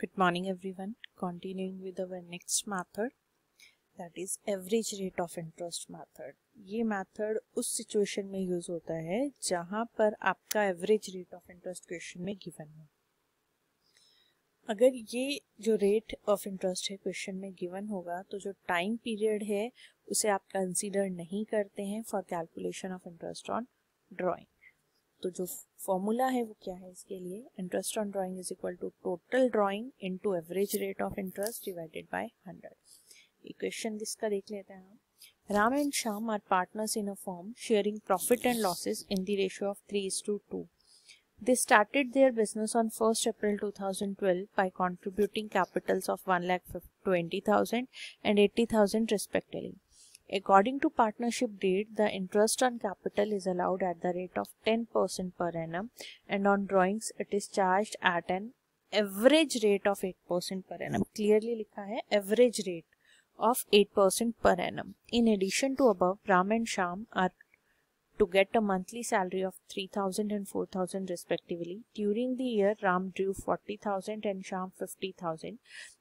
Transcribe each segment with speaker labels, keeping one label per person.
Speaker 1: good morning everyone continuing with our next method that is average rate of interest method ये method उस situation में use होता है जहां पर आपका average rate of interest question में given हो अगर ये जो rate of interest है question में given होगा तो जो time period है उसे आप consider नहीं करते हैं for calculation of interest on drawing तो जो फॉर्मूला है वो क्या है इसके लिए interest on drawing is equal to total drawing into average rate of interest divided by hundred equation इसका देख लेते हैं हम Ram and Sham are partners in a firm sharing profit and losses in the ratio of 3 is to 2. They started their business on 1st April 2012 by contributing capitals of 1,20,000 and 80,000 respectively. According to partnership deed, the interest on capital is allowed at the rate of 10% per annum and on drawings it is charged at an average rate of 8% per annum. Clearly likha hai average rate of 8% per annum. In addition to above, Ram and Sham are to get a monthly salary of 3000 and 4000 respectively. During the year, Ram drew 40,000 and Sham 50,000.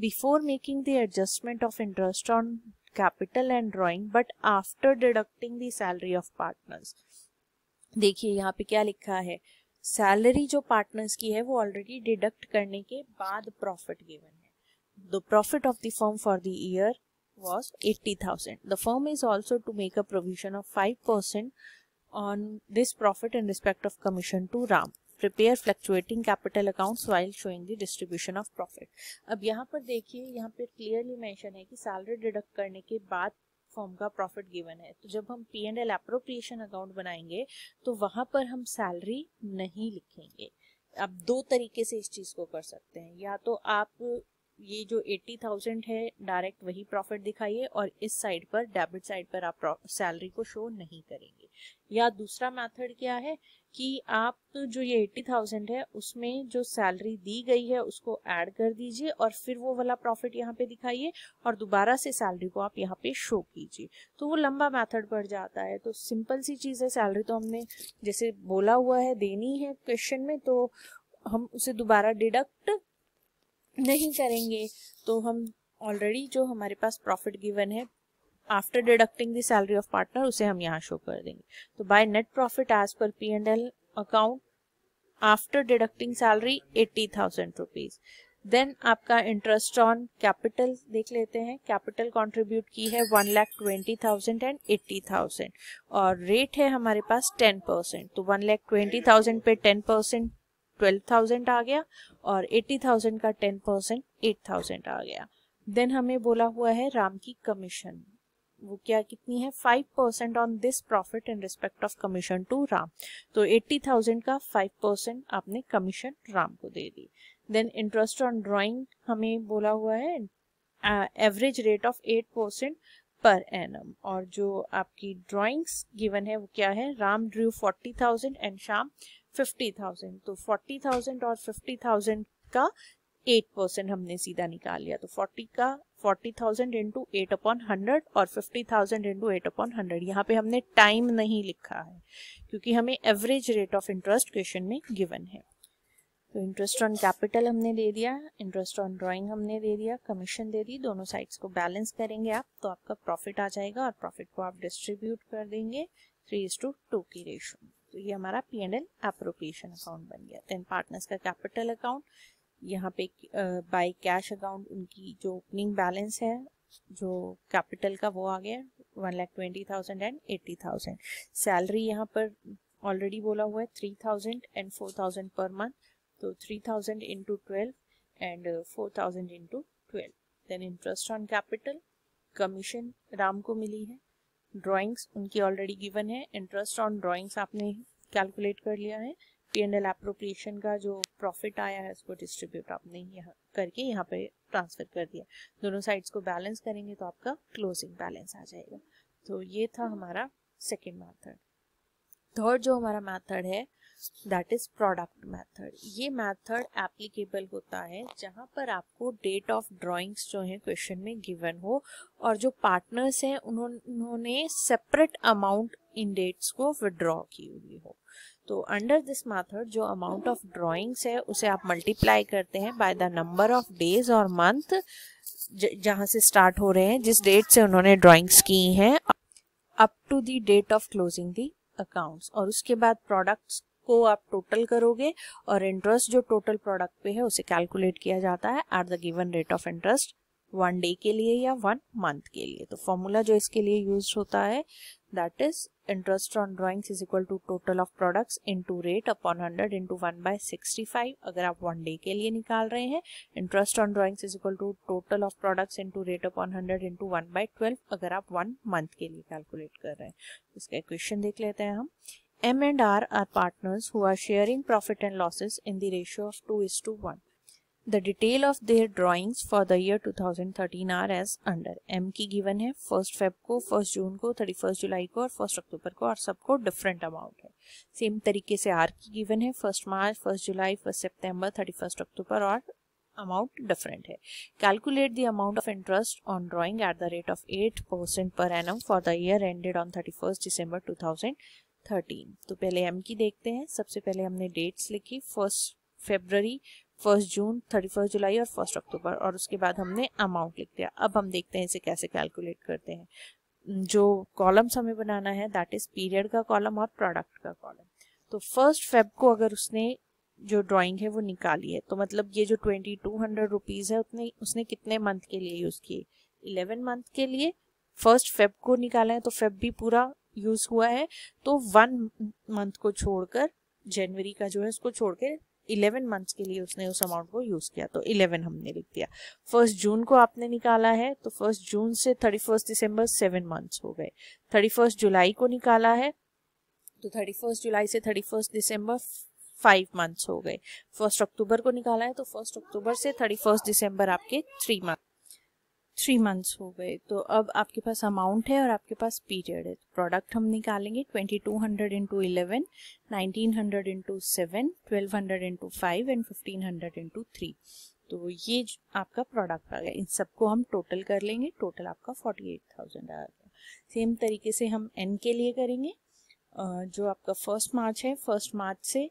Speaker 1: Before making the adjustment of interest on capital and drawing but after deducting the salary of partners देखिए यहाँ पे क्या लिखा है salary जो partners की है वो ऑलरेडी डिडक्ट करने के बाद प्रॉफिट गिवन है the profit of the firm for the year was eighty thousand the firm is also to make a provision of five percent on this profit in respect of commission to Ram prepare fluctuating capital accounts while showing the distribution of profit. अब यहाँ पर देखिए यहाँ पे clearly mention है कि salary deduct करने के बाद फॉर्म का प्रॉफिट गिवन है तो जब हम P and L appropriation account बनाएंगे तो वहां पर हम सैलरी नहीं लिखेंगे आप दो तरीके से इस चीज को कर सकते हैं या तो आप ये जो एट्टी थाउजेंड है डायरेक्ट वही प्रॉफिट दिखाइए और इस साइड पर डेबिट साइड पर आप सैलरी को शो नहीं करेंगे या दूसरा मेथड क्या है कि आप जो ये एट्टी थाउजेंड है उसमें जो सैलरी दी गई है उसको ऐड कर दीजिए और फिर वो वाला प्रॉफिट यहाँ पे दिखाइए और दोबारा से सैलरी को आप यहाँ पे शो कीजिए तो वो लंबा मेथड पड़ जाता है तो सिंपल सी चीज़ है सैलरी तो हमने जैसे बोला हुआ है देनी है क्वेश्चन में तो हम उसे दोबारा डिडक्ट नहीं करेंगे तो हम ऑलरेडी जो हमारे पास प्रॉफिट गिवन है after deducting the salary of partner उसे हम यहाँ शो कर देंगे तो by net profit as per P and L account after deducting salary eighty thousand rupees then आपका इंटरेस्ट ऑन कैपिटल देख लेते हैं कैपिटल कॉन्ट्रीब्यूट की है one lakh twenty thousand and eighty thousand और रेट है हमारे पास टेन परसेंट तो वन लैख ट्वेंटी थाउजेंड पे टेन परसेंट ट्वेल्व थाउजेंड आ गया और एट्टी थाउजेंड का टेन परसेंट एट थाउजेंड आ गया देन हमें बोला हुआ है राम की कमीशन वो क्या कितनी है five percent on this profit in respect of commission to Ram तो एट्टी थाउजेंड का फाइव परसेंट आपने कमीशन राम को दे दी देन इंटरेस्ट ऑन ड्राइंग हमें बोला हुआ है average rate of eight percent per एन और जो आपकी ड्राइंग्स गिवन है वो क्या है Ram drew forty thousand and Sham fifty thousand तो फोर्टी थाउजेंड और फिफ्टी थाउजेंड का एट परसेंट हमने सीधा निकाल लिया तो फोर्टी का forty thousand into eight upon hundred और fifty thousand into eight upon hundred यहाँ पे हमने टाइम नहीं लिखा है क्योंकि हमें average rate of interest question में गिवन है तो इंटरेस्ट ऑन कैपिटल हमने दे दिया इंटरेस्ट ऑन ड्राइंग हमने दे दिया कमीशन दे दी दोनों साइड्स को बैलेंस करेंगे आप तो आपका प्रॉफिट आ जाएगा और प्रॉफिट को आप डिस्ट्रीब्यूट कर देंगे थ्री इज टू टू की रेशियो में तो ये हमारा P and L appropriation account बन गया देन पार्टनर्स का कैपिटल अकाउंट यहाँ पे बाय कैश अकाउंट उनकी जो ओपनिंग बैलेंस है जो कैपिटल का वो आ गया one lakh twenty thousand and eighty thousand salary यहाँ पर ऑलरेडी बोला हुआ है three thousand and four thousand per month तो three thousand into twelve and four thousand into twelve then interest on capital commission Ram को मिली है ड्राइंग्स उनकी ऑलरेडी गिवन है इंटरेस्ट ऑन ड्राइंग्स आपने कैलकुलेट कर लिया है पी एंड एल अप्रोप्रिएशन का जो प्रॉफिट आया है उसको डिस्ट्रीब्यूट आपने यहाँ करके यहाँ पे ट्रांसफर कर दिया दोनों साइड्स को बैलेंस करेंगे तो आपका क्लोजिंग बैलेंस आ जाएगा तो ये था हमारा सेकेंड मैथड थर्ड जो हमारा मैथड है दैट इज प्रोडक्ट मैथड ये मैथड एप्लीकेबल होता है जहाँ पर आपको डेट ऑफ ड्राइंग्स जो है क्वेश्चन में गिवन हो और जो पार्टनर्स हैं उन्होंने सेपरेट अमाउंट इन डेट्स को विड्रॉ की हुई हो तो अंडर दिस मैथड जो अमाउंट ऑफ ड्राइंग्स है उसे आप मल्टीप्लाई करते हैं by the number of days और मंथ जहाँ से स्टार्ट हो रहे हैं जिस डेट से उन्होंने ड्राइंग्स की हैं up to the date of closing the accounts और उसके बाद प्रोडक्ट्स को आप टोटल करोगे और इंटरेस्ट जो टोटल प्रोडक्ट पे है उसे कैलकुलेट किया जाता है at the given rate of interest one day के लिए या वन मंथ के लिए तो फॉर्मूला जो इसके लिए यूज होता है that is interest on drawings is equal to total of products into rate upon hundred into one by sixty five अगर आप वन डे के लिए निकाल रहे हैं interest on drawings is equal to total of products into rate upon hundred into one by twelve अगर आप one month के लिए कैलकुलेट कर रहे हैं तो इसका क्वेश्चन देख लेते हैं हम M&R are partners who are sharing profit and losses in the ratio of 2 is to 1. The detail of their drawings for the year 2013 are as under. M given here 1st Feb ko, 1st June ko, 31st July ko 1st October ko aur sab different amount Same tarikhe R ki given here 1st March, 1st July, 1st September, 31st October aur amount different hai. Calculate the amount of interest on drawing at the rate of 8% per annum for the year ended on 31st December 2013. Thirteen तो पहले M की देखते हैं सबसे पहले हमने dates लिखी first February first June thirty first July और फर्स्ट अक्टूबर और उसके बाद हमने अमाउंट लिख दिया अब हम देखते हैं इसे कैसे कैलकुलेट करते हैं जो कॉलम्स हमें बनाना है दैट इज पीरियड का कॉलम और प्रोडक्ट का कॉलम तो फर्स्ट फेब को अगर उसने जो ड्राइंग है वो निकाली है तो मतलब ये जो ट्वेंटी टू हंड्रेड रुपीज़ है उतने उसने कितने मंथ के लिए यूज़ किए इलेवन मंथ के लिए फर्स्ट फेब को निकाला है तो फेब भी पूरा यूज हुआ है तो वन मंथ को छोड़कर जनवरी का जो है उसको छोड़कर इलेवन मंथ के लिए उसने उस अमाउंट को यूज किया तो इलेवन हमने लिख दिया फर्स्ट जून को आपने निकाला है तो फर्स्ट जून से thirty first December seven month हो गए थर्टी फर्स्ट जुलाई को निकाला है तो थर्टी फर्स्ट जुलाई से thirty first December five month हो गए फर्स्ट अक्टूबर को निकाला है तो फर्स्ट अक्टूबर से थर्टी फर्स्ट दिसंबर आपके थ्री मंथ थ्री मंथ्स हो गए तो अब आपके पास अमाउंट है और आपके पास पीरियड है प्रोडक्ट हम निकालेंगे twenty two hundred into eleven nineteen hundred into seven twelve hundred into five and fifteen hundred into three तो ये आपका प्रोडक्ट आ गया इन सबको हम टोटल कर लेंगे टोटल आपका फोर्टी एट थाउजेंड आएगा सेम तरीके से हम एन के लिए करेंगे जो आपका फर्स्ट मार्च है फर्स्ट मार्च से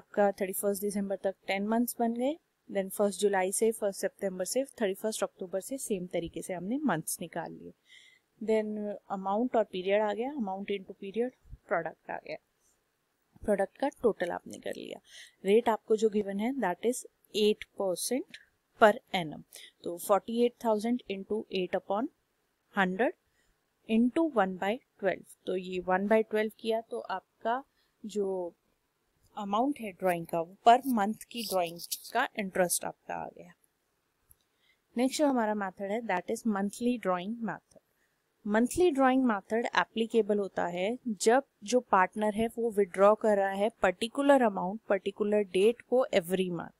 Speaker 1: आपका थर्टी फर्स्ट दिसंबर तक टेन मंथ्स बन गए देन फर्स्ट जुलाई से फर्स्ट सितंबर से थर्टी फर्स्ट अक्टूबर से सेम तरीके से हमने मंथ्स निकाल लिए देन अमाउंट और पीरियड आ गया अमाउंट इनटू पीरियड प्रोडक्ट आ गया प्रोडक्ट का टोटल आपने कर लिया रेट आपको जो गिवन है that is eight percent per एन तो forty eight thousand into eight upon hundred into one by twelve तो ये वन बाई ट्वेल्व किया तो आपका जो अमाउंट है ड्राइंग का वो पर मंथ की ड्राइंग का इंटरेस्ट आपका आ गया नेक्स्ट हमारा मेथड है that is monthly drawing method monthly drawing method applicable होता है जब जो पार्टनर है वो विड्रॉ कर रहा है पर्टिकुलर अमाउंट पर्टिकुलर डेट को एवरी मंथ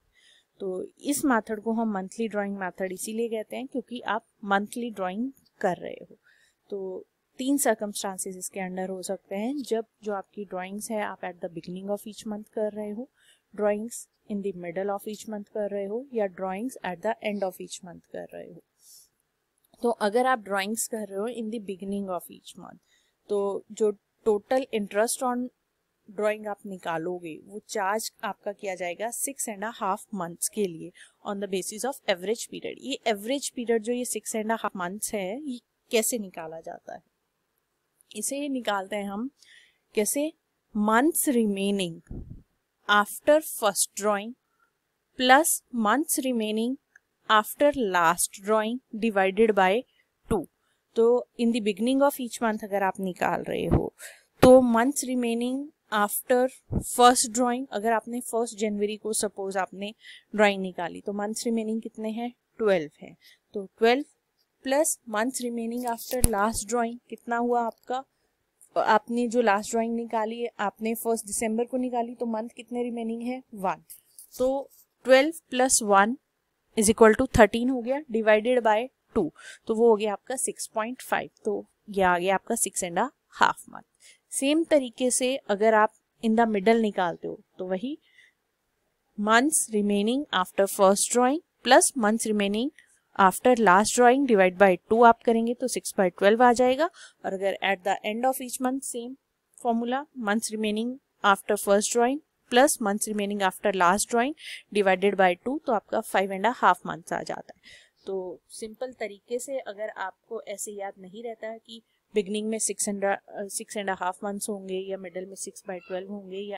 Speaker 1: तो इस मेथड को हम मंथली ड्राइंग मेथड इसीलिए कहते हैं क्योंकि आप मंथली ड्राइंग कर रहे हो तो तीन सर्कमस्टांसिस इसके अंडर हो सकते हैं जब जो आपकी ड्राइंग्स है आप at the beginning of each month कर रहे हो drawings in the middle of each month कर रहे हो या drawings at the end of each month कर रहे हो तो अगर आप ड्राइंग्स कर रहे हो in the beginning of each month तो जो टोटल इंटरेस्ट ऑन ड्राइंग आप निकालोगे वो चार्ज आपका किया जाएगा सिक्स एंड हाफ मंथ्स के लिए on the basis of average period ये एवरेज पीरियड जो ये सिक्स एंड हाफ मंथ्स है ये कैसे निकाला जाता है इसे निकालते हैं हम कैसे months remaining after first drawing plus months remaining after last drawing divided by two तो in the beginning of each month अगर आप निकाल रहे हो तो months remaining after first drawing अगर आपने फर्स्ट जनवरी को सपोज आपने ड्राइंग निकाली तो मंथ्स रिमेनिंग कितने हैं ट्वेल्व है तो twelve plus month remaining after last drawing कितना हुआ आपका आपने जो लास्ट ड्राइंग निकाली है आपने फर्स्ट दिसंबर को निकाली तो मंथ कितने रिमेनिंग है वन तो twelve plus one is equal to thirteen हो गया डिवाइडेड बाय टू तो वो हो गया आपका सिक्स पॉइंट फाइव तो यह आ गया आपका six and half month same तरीके से अगर आप इन द मिडल निकालते हो तो वही months remaining after first drawing plus months remaining after last drawing divide by two आप करेंगे तो सिक्स बाय ट्वेल्व आ जाएगा और अगर at the end of each month same formula month remaining after first drawing plus month remaining after last drawing divided by two तो आपका five and half months आ जाता है तो सिंपल तरीके से अगर आपको ऐसे याद नहीं रहता है कि बिगनिंग में six and six and half months होंगे या मिडल में सिक्स बाय ट्वेल्व होंगे या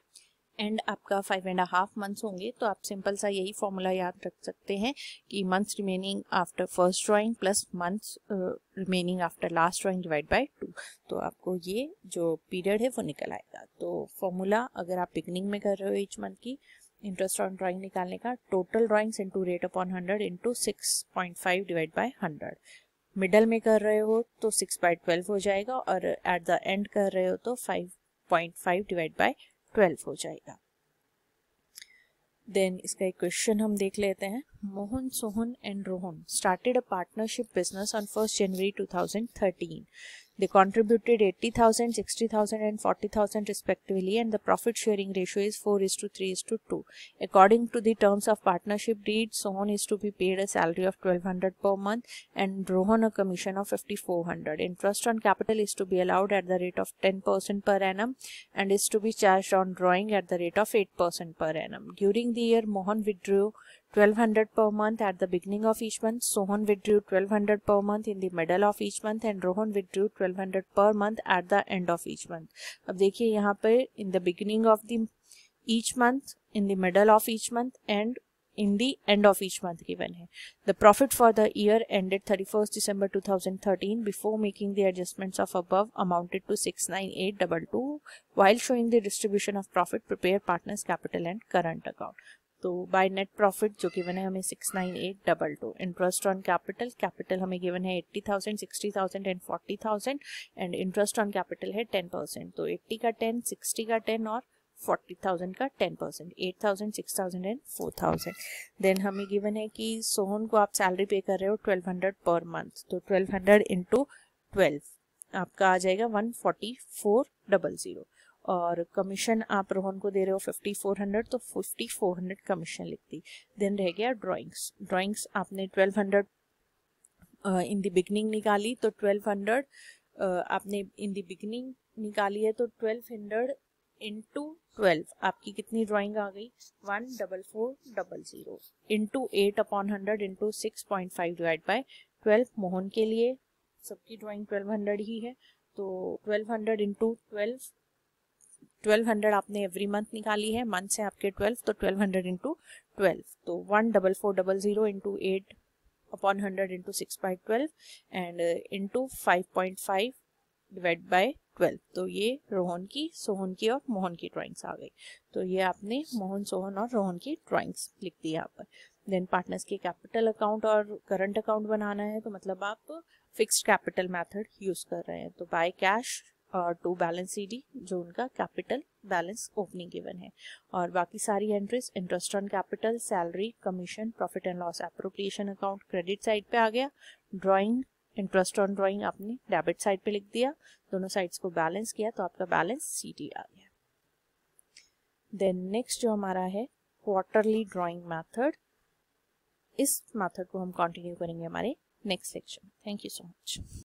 Speaker 1: एंड आपका फाइव एंड हाफ मंथ्स होंगे तो आप सिंपल सा यही फॉर्मूला याद रख सकते हैं कि months remaining after first drawing plus months remaining after last drawing divide by two तो आपको ये जो पीरियड है वो निकल आएगा तो फॉर्मूला अगर आप बिगनिंग में कर रहे हो ईच मंथ की इंटरेस्ट ऑन ड्राइंग निकालने का total drawings into rate upon hundred into six point five divide by hundred middle में कर रहे हो तो सिक्स बाई ट्वेल्व हो जाएगा और एट द एंड कर रहे हो तो five point five divide by twelve हो जाएगा देन इसका एक क्वेश्चन हम देख लेते हैं Mohan Sohan and Rohan started a partnership business on first January 2013 They contributed 80,000, 60,000 and 40,000 respectively and the profit sharing ratio is 4 is to 3 is to 2. According to the terms of partnership deed, Sohan is to be paid a salary of 1200 per month and Rohan a commission of 5400. Interest on capital is to be allowed at the rate of 10% per annum and is to be charged on drawing at the rate of 8% per annum. During the year, Mohan withdrew 1200 per month at the beginning of each month. Sohan withdrew 1200 per month in the middle of each month and Rohan withdrew 1200 per month at the end of each month. अब देखिए यहाँ पे in the beginning of the each month, in the middle of each month and in the end of each month given है. The profit for the year ended 31st December 2013 before making the adjustments of above amounted to 69822 while showing the distribution of profit prepare partners capital and current account. तो by net profit जो given है हमें six nine eight double two interest on capital capital हमें given है eighty thousand sixty thousand and forty thousand and interest on capital है ten percent तो eighty का ten sixty का टेन और फोर्टी थाउजेंड का ten percent eight thousand six thousand and four thousand then हमें given है कि सोहन को आप सैलरी पे कर रहे हो ट्वेल्व हंड्रेड पर मंथ तो ट्वेल्व हंड्रेड इंटू ट्वेल्व आपका आ जाएगा one forty four double zero और कमीशन आप रोहन को दे रहे हो फिफ्टी फोर हंड्रेड तो फिफ्टी फोर हंड्रेड कमीशन लिख दी देन रह गया ड्राइंग्स ड्राइंग्स आपने twelve hundred in the beginning निकाली तो ट्वेल्व हंड्रेड आपने इन द बिगनिंग निकाली है तो ट्वेल्व हंड्रेड इंटू ट्वेल्व आपकी कितनी ड्राइंग आ गई one double four double zero into eight upon hundred into six point five divide by twelve Mohan के लिए सबकी ड्राइंग ट्वेल्व हंड्रेड ही है तो twelve hundred into twelve twelve hundred आपने एवरी मंथ निकाली है मंथ से आपके ट्वेल्व तो ट्वेल्व हंड्रेड इंटू ट्वेल्व तो one double four double zero into eight upon hundred into six by twelve and into five point five divide by twelve तो ये रोहन की सोहन की और मोहन की ड्राइंग्स आ गई तो ये आपने मोहन सोहन और रोहन की ड्राइंग्स लिख दी यहाँ पर देन पार्टनर्स के कैपिटल अकाउंट और करंट अकाउंट बनाना है तो मतलब आप फिक्स्ड कैपिटल मेथड यूज़ कर रहे हैं तो by cash to balance C D जो उनका कैपिटल बैलेंस ओपनिंग गिवन है और बाकी सारी entries interest on capital salary commission profit and loss appropriation account credit side पे आ गया ड्राइंग इंटरेस्ट ऑन ड्राइंग आपने डेबिट साइड पे लिख दिया दोनों साइड्स को बैलेंस किया तो आपका बैलेंस सी डी आ गया देन नेक्स्ट जो हमारा है क्वार्टरली ड्राइंग मैथड इस मैथड को हम कंटिन्यू करेंगे हमारे next section thank you so much